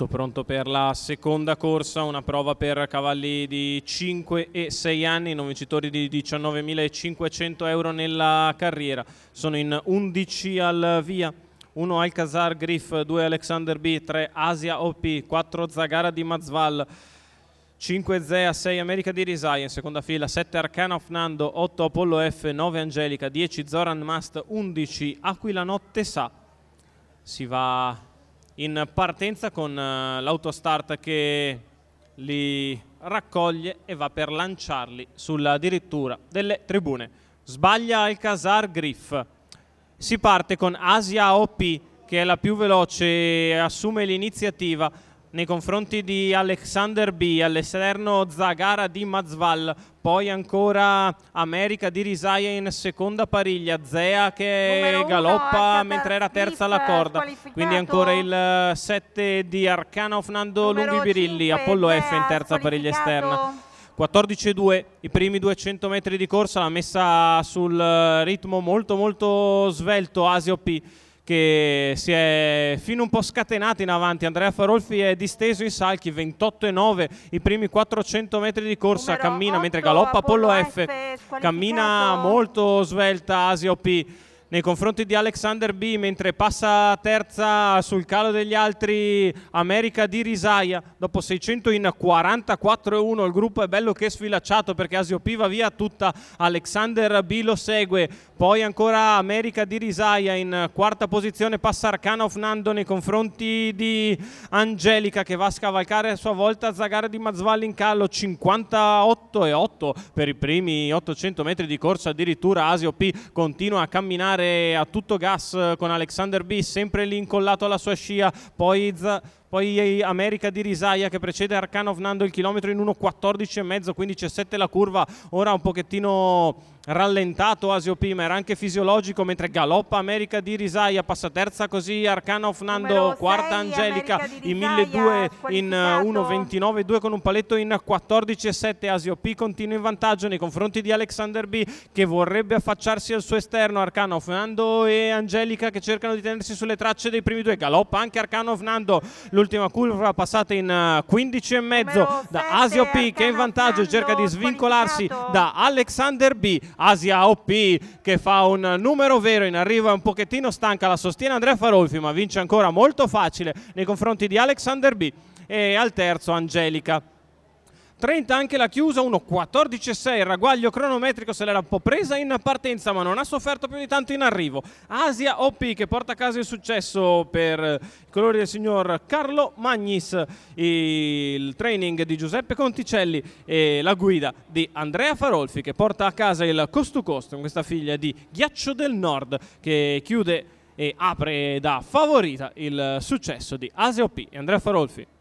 tutto pronto per la seconda corsa, una prova per cavalli di 5 e 6 anni, non vincitori di 19.500 euro nella carriera, sono in 11 al via. 1 Alcazar Griff, 2 Alexander B, 3 Asia OP, 4 Zagara di Mazval, 5 Zea, 6 America di Risai, in seconda fila 7 Arcana of Nando, 8 Apollo F, 9 Angelica, 10 Zoran Mast, 11 Aquila Notte Sa. Si va in partenza con eh, l'autostart che li raccoglie e va per lanciarli sulla dirittura delle tribune. Sbaglia Alcazar Griff. Si parte con Asia OP che è la più veloce, e assume l'iniziativa nei confronti di Alexander B, all'esterno Zagara di Mazval, poi ancora America di Risaia in seconda pariglia, Zea che uno, galoppa mentre era terza la corda, quindi ancora il 7 eh, di Arcana Fernando Lunghi Birilli, Apollo F in terza pariglia esterna. 14-2, i primi 200 metri di corsa, la messa sul eh, ritmo molto molto svelto, Asio P che si è fino un po' scatenato in avanti. Andrea Farolfi è disteso in salchi, 28 e 9, i primi 400 metri di corsa, Numero cammina 8, mentre galoppa Apollo F, F cammina molto svelta Asia OP nei confronti di Alexander B mentre passa terza sul calo degli altri America di Risaia dopo 600 in 44-1 il gruppo è bello che è sfilacciato perché Asio P va via tutta Alexander B lo segue poi ancora America di Risaia in quarta posizione passa Arcanov Nando nei confronti di Angelica che va a scavalcare a sua volta Zagara di Mazzvalli in callo 58 8 per i primi 800 metri di corsa addirittura Asio P continua a camminare andare a tutto gas con Alexander B, sempre lì incollato alla sua scia, poi Iz poi America di Risaia che precede Arcanov Nando il chilometro in 1.14,5, quindi c'è 7 la curva, ora un pochettino rallentato Asio P ma era anche fisiologico, mentre galoppa America di Risaia, passa terza così Arcanov Nando, quarta Angelica in 1.2 in 1.29,2 eh, con un paletto in 14,7, Asio P continua in vantaggio nei confronti di Alexander B che vorrebbe affacciarsi al suo esterno, Arcanov Nando e Angelica che cercano di tenersi sulle tracce dei primi due, galoppa anche Arcanov Nando, l'ultima curva passata in 15 eh, e mezzo da Asia OP che è in vantaggio cerca di svincolarsi da Alexander B Asia OP che fa un numero vero in arrivo è un pochettino stanca la sostiene Andrea Farolfi ma vince ancora molto facile nei confronti di Alexander B e al terzo Angelica 30 anche la chiusa, 1.14.6, il ragguaglio cronometrico se l'era un po' presa in partenza ma non ha sofferto più di tanto in arrivo. Asia OP che porta a casa il successo per i colori del signor Carlo Magnis, il training di Giuseppe Conticelli e la guida di Andrea Farolfi che porta a casa il cost to cost con questa figlia di Ghiaccio del Nord che chiude e apre da favorita il successo di Asia OP e Andrea Farolfi.